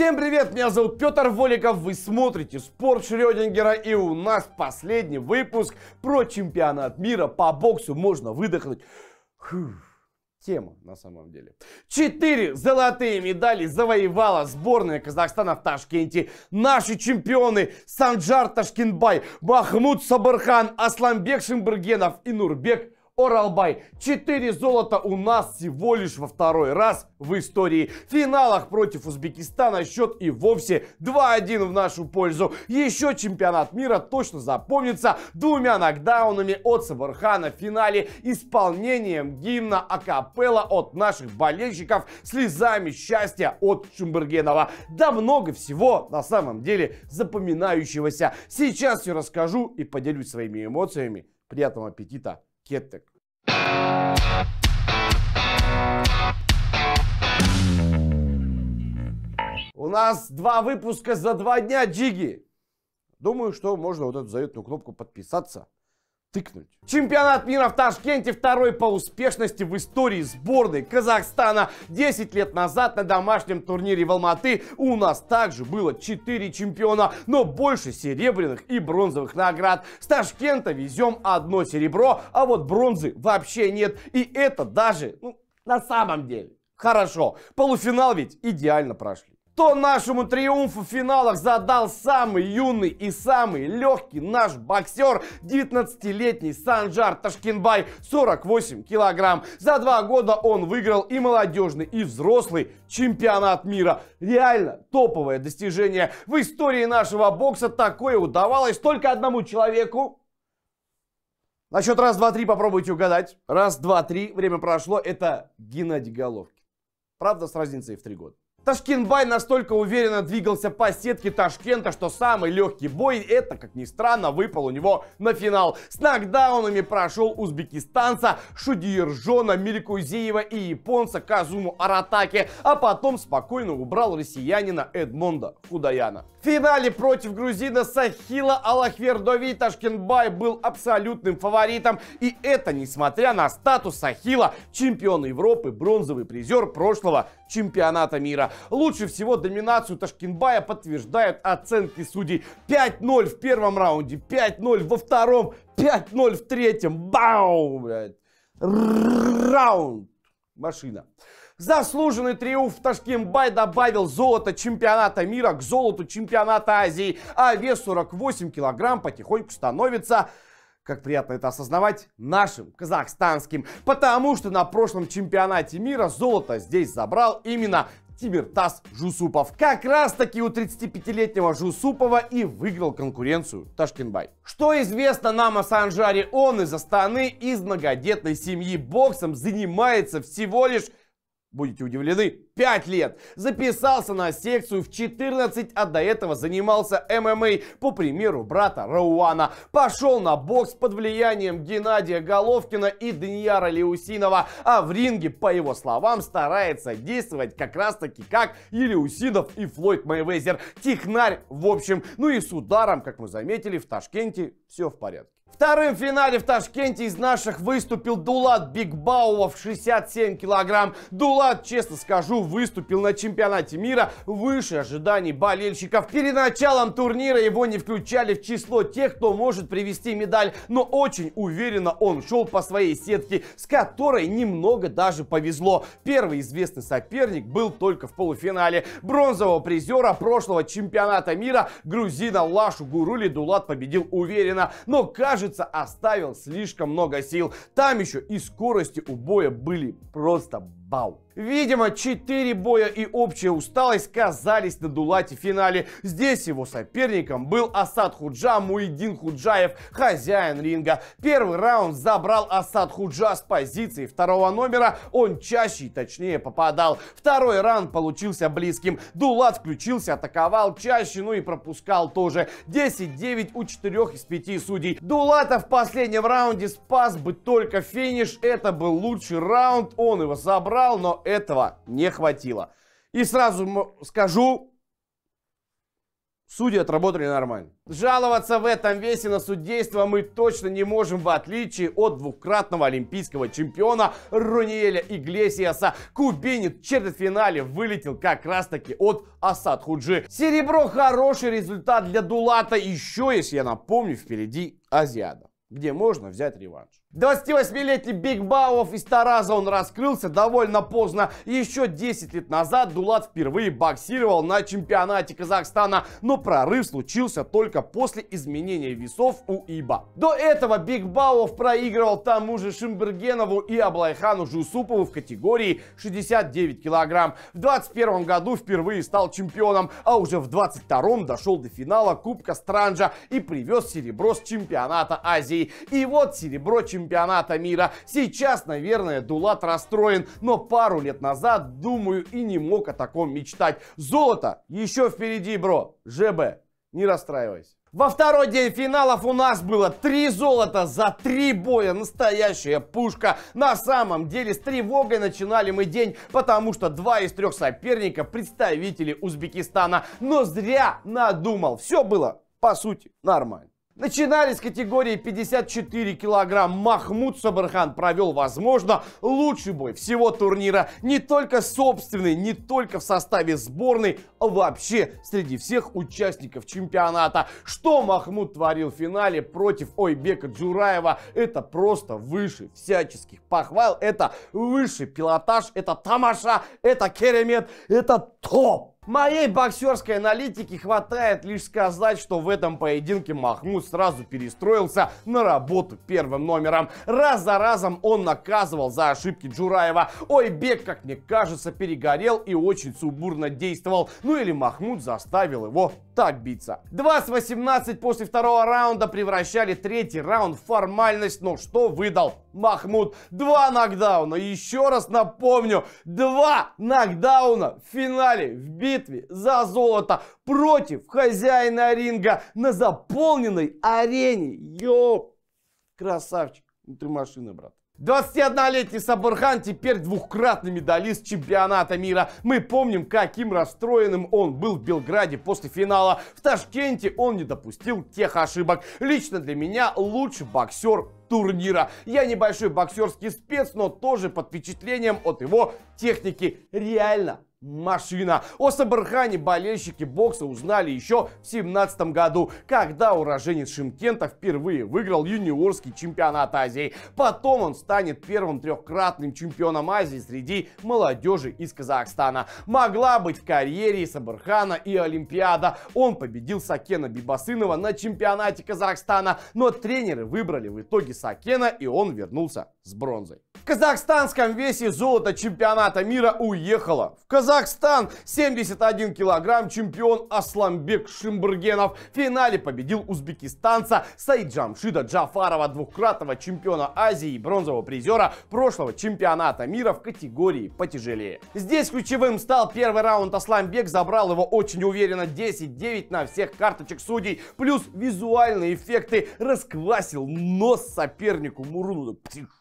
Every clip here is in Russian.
Всем привет, меня зовут Петр Воликов, вы смотрите Спор Шрёдингера» и у нас последний выпуск про чемпионат мира по боксу, можно выдохнуть. Фух тема на самом деле. Четыре золотые медали завоевала сборная Казахстана в Ташкенте. Наши чемпионы Санджар Ташкинбай, Бахмут Сабархан, Асламбек Шимбергенов и Нурбек Оралбай. Четыре золота у нас всего лишь во второй раз в истории. В финалах против Узбекистана счет и вовсе 2-1 в нашу пользу. Еще чемпионат мира точно запомнится двумя нокдаунами от Сабархана в финале, исполнением гимна акапелла от наших болельщиков, слезами счастья от Шумбергенова. Да много всего на самом деле запоминающегося. Сейчас все расскажу и поделюсь своими эмоциями. Приятного аппетита! Кеттек. У нас два выпуска за два дня, Джиги. Думаю, что можно вот эту заветную кнопку подписаться тыкнуть. Чемпионат мира в Ташкенте второй по успешности в истории сборной Казахстана. 10 лет назад на домашнем турнире в Алматы у нас также было 4 чемпиона, но больше серебряных и бронзовых наград. С Ташкента везем одно серебро, а вот бронзы вообще нет. И это даже, ну, на самом деле, хорошо. Полуфинал ведь идеально прошли то нашему триумфу в финалах задал самый юный и самый легкий наш боксер, 19-летний Санжар Ташкинбай, 48 килограмм. За два года он выиграл и молодежный, и взрослый чемпионат мира. Реально топовое достижение. В истории нашего бокса такое удавалось только одному человеку, на счет раз, два, три попробуйте угадать. Раз, два, три. Время прошло. Это Геннадий Головкин. Правда, с разницей в три года. Ташкинбай настолько уверенно двигался по сетке Ташкента, что самый легкий бой, это, как ни странно, выпал у него на финал. С нокдаунами прошел узбекистанца Шудиержона Мелькузеева и японца Казуму Аратаки, а потом спокойно убрал россиянина Эдмонда Худаяна. В финале против грузина Сахила Алахвердови Ташкенбай был абсолютным фаворитом, и это несмотря на статус Сахила, чемпиона Европы, бронзовый призер прошлого чемпионата мира. Лучше всего доминацию Ташкинбая подтверждают оценки судей. 5-0 в первом раунде, 5-0 во втором, 5-0 в третьем. Бау, блядь. Раунд. Машина. Заслуженный триумф Ташкенбай добавил золото чемпионата мира к золоту чемпионата Азии, а вес 48 килограмм потихоньку становится как приятно это осознавать, нашим, казахстанским. Потому что на прошлом чемпионате мира золото здесь забрал именно Тимиртас Жусупов. Как раз таки у 35-летнего Жусупова и выиграл конкуренцию Ташкенбай. Что известно нам о Санжаре? Он из Астаны, из многодетной семьи боксом занимается всего лишь будете удивлены, 5 лет. Записался на секцию в 14, а до этого занимался ММА, по примеру брата Рауана. Пошел на бокс под влиянием Геннадия Головкина и Данияра Леусинова, а в ринге, по его словам, старается действовать как раз таки как и Леусинов, и Флойд Мэйвезер. Технарь, в общем. Ну и с ударом, как мы заметили, в Ташкенте все в порядке. Вторым финале в Ташкенте из наших выступил Дулат Бигбауов 67 килограмм. Дулат, честно скажу, выступил на чемпионате мира выше ожиданий болельщиков. Перед началом турнира его не включали в число тех, кто может привести медаль. Но очень уверенно он шел по своей сетке, с которой немного даже повезло. Первый известный соперник был только в полуфинале. Бронзового призера прошлого чемпионата мира грузина Лашу Гурули Дулат победил уверенно. Но каждый кажется, оставил слишком много сил. Там еще и скорости у боя были просто Бау. Видимо, 4 боя и общая усталость казались на Дулате в финале. Здесь его соперником был Асад Худжа Муидин Худжаев, хозяин ринга. Первый раунд забрал Асад Худжа с позиции второго номера. Он чаще и точнее попадал. Второй раунд получился близким. Дулат включился, атаковал чаще, ну и пропускал тоже. 10-9 у 4 из 5 судей. Дулата в последнем раунде спас бы только финиш. Это был лучший раунд. Он его забрал собрал, но этого не хватило. И сразу скажу, судьи отработали нормально. Жаловаться в этом весе на судейство мы точно не можем, в отличие от двукратного олимпийского чемпиона Руниеля Иглесиаса. Кубинец в четвертьфинале вылетел как раз таки от Асад Худжи. Серебро хороший результат для Дулата, еще если я напомню, впереди Азиада, где можно взять реванш. 28-летний Биг Бауов из Тараза он раскрылся довольно поздно. Еще 10 лет назад Дулат впервые боксировал на чемпионате Казахстана, но прорыв случился только после изменения весов у Иба. До этого Биг Бауов проигрывал тому же Шимбергенову и Аблайхану Жусупову в категории 69 килограмм. В 21 году впервые стал чемпионом, а уже в 22 дошел до финала Кубка Странжа и привез серебро с чемпионата Азии. И вот серебро чемпионата чемпионата мира. Сейчас, наверное, Дулат расстроен, но пару лет назад, думаю, и не мог о таком мечтать. Золото еще впереди, бро. ЖБ, не расстраивайся. Во второй день финалов у нас было три золота за три боя. Настоящая пушка. На самом деле с тревогой начинали мы день, потому что два из трех соперников представители Узбекистана. Но зря надумал. Все было, по сути, нормально. Начинались категории 54 килограмм. Махмуд Сабархан провел, возможно, лучший бой всего турнира. Не только собственный, не только в составе сборной, а вообще среди всех участников чемпионата. Что Махмуд творил в финале против Ойбека Джураева, это просто выше всяческих похвал. Это высший пилотаж, это тамаша, это керемет, это топ. Моей боксерской аналитики хватает лишь сказать, что в этом поединке Махмуд сразу перестроился на работу первым номером. Раз за разом он наказывал за ошибки Джураева. Ой, бег, как мне кажется, перегорел и очень субурно действовал. Ну или Махмуд заставил его так биться. с 18 после второго раунда превращали третий раунд в формальность, но что выдал Махмуд. Два нокдауна. Еще раз напомню, два нокдауна в финале в битве за золото против хозяина ринга на заполненной арене. Йоп! Красавчик. внутри машины, брат. 21-летний Сабурхан теперь двухкратный медалист чемпионата мира. Мы помним, каким расстроенным он был в Белграде после финала. В Ташкенте он не допустил тех ошибок. Лично для меня лучший боксер турнира. Я небольшой боксерский спец, но тоже под впечатлением от его техники. Реально машина. О Сабархане болельщики бокса узнали еще в 17 году, когда уроженец Шимкента впервые выиграл юниорский чемпионат Азии. Потом он станет первым трехкратным чемпионом Азии среди молодежи из Казахстана. Могла быть в карьере Сабархана и Олимпиада. Он победил Сакена Бибасынова на чемпионате Казахстана, но тренеры выбрали в итоге Сакена и он вернулся с бронзой. В казахстанском весе золото чемпионата мира уехало в Казахстан Казахстан 71 килограмм чемпион Асламбек Шимбургенов в финале победил узбекистанца Сайджамшида Джафарова, двукратного чемпиона Азии и бронзового призера прошлого чемпионата мира в категории потяжелее. Здесь ключевым стал первый раунд Асламбек, забрал его очень уверенно 10-9 на всех карточек судей, плюс визуальные эффекты расквасил нос сопернику Муруну. Псих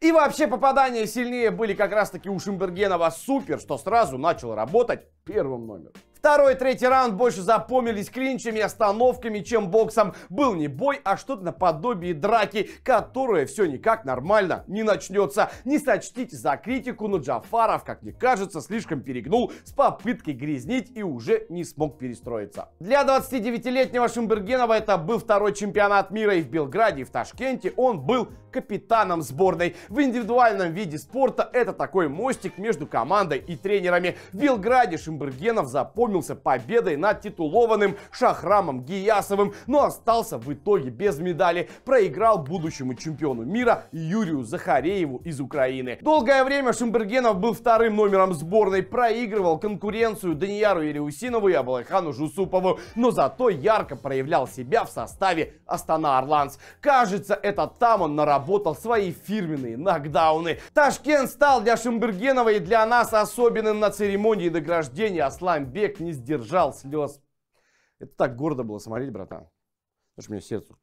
и вообще попадания сильнее были как раз таки у Шимбергенова супер, что сразу начал работать первым номером. Второй и третий раунд больше запомнились клинчами, остановками, чем боксом. Был не бой, а что-то наподобие драки, которая все никак нормально не начнется. Не сочтите за критику, но Джафаров, как мне кажется, слишком перегнул с попыткой грязнить и уже не смог перестроиться. Для 29-летнего Шимбергенова это был второй чемпионат мира и в Белграде, и в Ташкенте он был капитаном сборной. В индивидуальном виде спорта это такой мостик между командой и тренерами. В Белграде Шимбергенов запомнил запомнился победой над титулованным Шахрамом Гиясовым, но остался в итоге без медали, проиграл будущему чемпиону мира Юрию Захарееву из Украины. Долгое время Шимбергенов был вторым номером сборной, проигрывал конкуренцию Данияру Ириусинову и Абалайхану Жусупову, но зато ярко проявлял себя в составе Астана Орландс. Кажется, это там он наработал свои фирменные нокдауны. Ташкент стал для Шимбергенова и для нас особенным на церемонии награждения Асланбек не сдержал слез. Это так гордо было смотреть, братан. Потому что у меня сердце...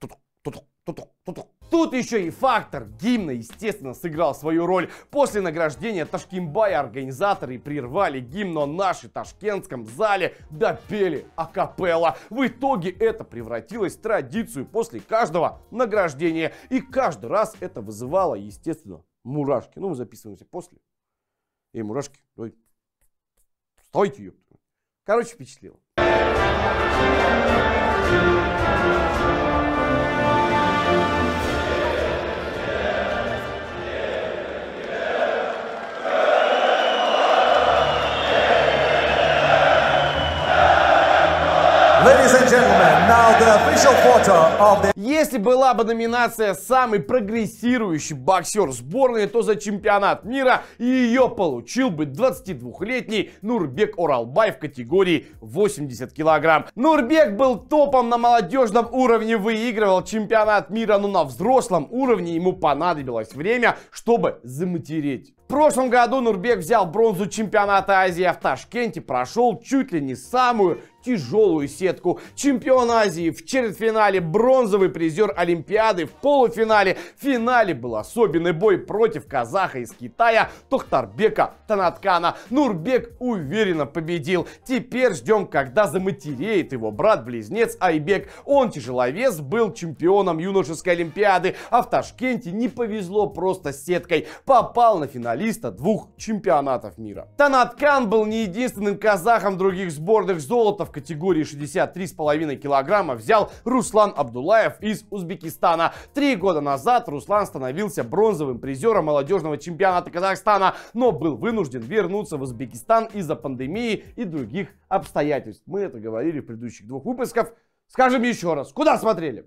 Тут еще и фактор гимна, естественно, сыграл свою роль. После награждения Ташкимбая организаторы прервали гимн, но наши в ташкентском зале допели акапелла. В итоге это превратилось в традицию после каждого награждения. И каждый раз это вызывало, естественно, мурашки. Ну, мы записываемся после. и мурашки, стой. Стойте, ёпта. Короче, впечатлил. Если была бы номинация «Самый прогрессирующий боксер сборной», то за чемпионат мира ее получил бы 22-летний Нурбек Оралбай в категории 80 килограмм. Нурбек был топом на молодежном уровне, выигрывал чемпионат мира, но на взрослом уровне ему понадобилось время, чтобы заматереть. В прошлом году Нурбек взял бронзу чемпионата Азии а в Ташкенте, прошел чуть ли не самую тяжелую сетку. Чемпион Азии в четвертьфинале, бронзовый призер Олимпиады в полуфинале. В финале был особенный бой против казаха из Китая Тохтарбека Танаткана. Нурбек уверенно победил. Теперь ждем, когда заматереет его брат-близнец Айбек. Он тяжеловес, был чемпионом юношеской Олимпиады, а в Ташкенте не повезло просто с сеткой. Попал на финалиста двух чемпионатов мира. Танаткан был не единственным казахом других сборных золота категории 63,5 килограмма взял Руслан Абдулаев из Узбекистана. Три года назад Руслан становился бронзовым призером молодежного чемпионата Казахстана, но был вынужден вернуться в Узбекистан из-за пандемии и других обстоятельств. Мы это говорили в предыдущих двух выпусках. Скажем еще раз, куда смотрели?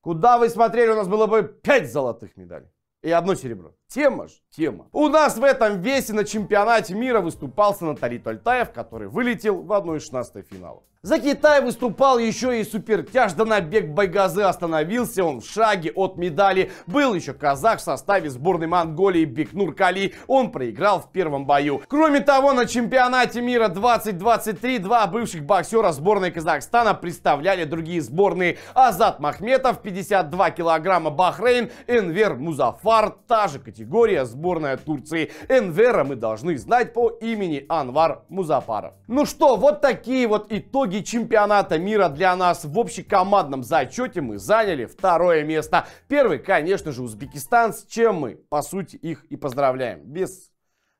Куда вы смотрели, у нас было бы 5 золотых медалей и одно серебро. Тема же, тема. У нас в этом весе на чемпионате мира выступал Санатарий Тольтаев, который вылетел в 1-16 финала. За Китай выступал еще и супертяж, да набег Байгазы остановился, он в шаге от медали. Был еще казах в составе сборной Монголии Бикнур Кали, он проиграл в первом бою. Кроме того, на чемпионате мира 2023 два бывших боксера сборной Казахстана представляли другие сборные. Азат Махметов, 52 килограмма Бахрейн, Энвер Музафар, та же категория категории, сборная Турции Энвера мы должны знать по имени Анвар Музапаров. Ну что, вот такие вот итоги чемпионата мира для нас. В общекомандном зачете мы заняли второе место. Первый, конечно же, Узбекистан, с чем мы, по сути, их и поздравляем. Без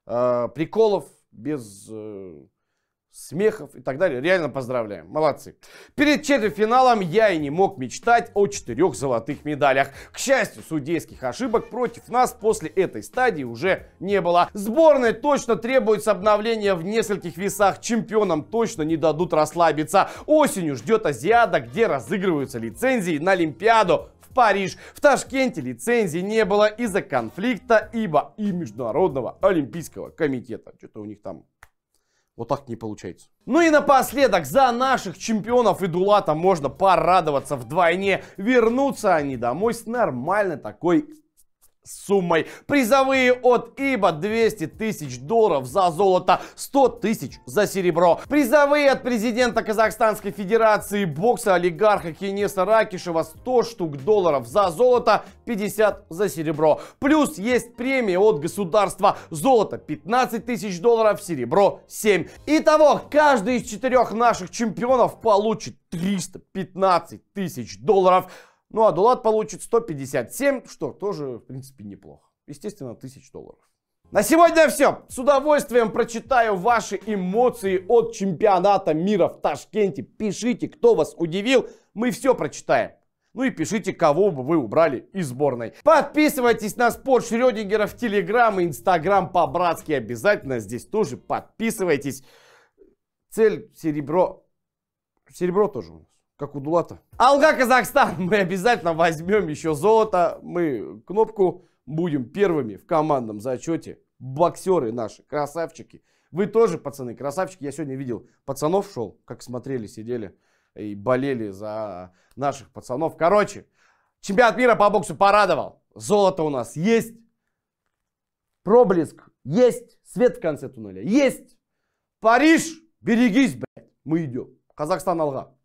э, приколов, без... Э, смехов и так далее. Реально поздравляем, молодцы. Перед четвертьфиналом я и не мог мечтать о четырех золотых медалях. К счастью, судейских ошибок против нас после этой стадии уже не было. Сборной точно требуется обновление в нескольких весах. Чемпионам точно не дадут расслабиться. Осенью ждет Азиада, где разыгрываются лицензии на Олимпиаду. Париж. В Ташкенте лицензии не было из-за конфликта, ибо и Международного Олимпийского комитета. Что-то у них там вот так не получается. Ну и напоследок, за наших чемпионов и Дулата можно порадоваться вдвойне. Вернутся они домой с нормальной такой суммой. Призовые от ИБА 200 тысяч долларов за золото, 100 тысяч за серебро. Призовые от президента Казахстанской Федерации бокса олигарха Кенеса Ракишева 100 штук долларов за золото, 50 за серебро. Плюс есть премия от государства золото 15 тысяч долларов, серебро 7. Итого, каждый из четырех наших чемпионов получит 315 тысяч долларов. Ну а Дулат получит 157, что тоже, в принципе, неплохо. Естественно, тысяч долларов. На сегодня все. С удовольствием прочитаю ваши эмоции от чемпионата мира в Ташкенте. Пишите, кто вас удивил. Мы все прочитаем. Ну и пишите, кого бы вы убрали из сборной. Подписывайтесь на спорт Шрёдингера в Телеграм и Инстаграм по-братски. Обязательно здесь тоже подписывайтесь. Цель серебро. Серебро тоже у нас как у Дулата. Алга Казахстан, мы обязательно возьмем еще золото. Мы кнопку будем первыми в командном зачете. Боксеры наши, красавчики. Вы тоже, пацаны, красавчики. Я сегодня видел пацанов шел, как смотрели, сидели и болели за наших пацанов. Короче, чемпионат мира по боксу порадовал. Золото у нас есть. Проблеск есть. Свет в конце туннеля есть. Париж, берегись, блядь. Мы идем. Казахстан, Алга.